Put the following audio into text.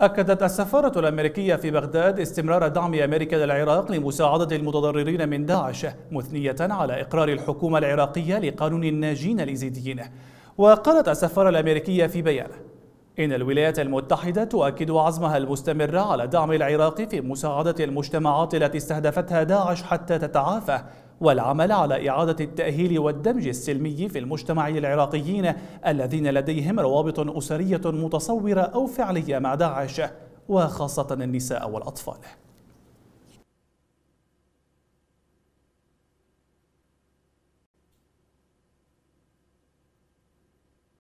أكدت السفارة الأمريكية في بغداد استمرار دعم أمريكا للعراق لمساعدة المتضررين من داعش مثنية على إقرار الحكومة العراقية لقانون الناجين الإيزيديين وقالت السفارة الأمريكية في بيان إن الولايات المتحدة تؤكد عزمها المستمر على دعم العراق في مساعدة المجتمعات التي استهدفتها داعش حتى تتعافى والعمل على إعادة التأهيل والدمج السلمي في المجتمع للعراقيين الذين لديهم روابط أسرية متصورة أو فعلية مع داعش وخاصة النساء والأطفال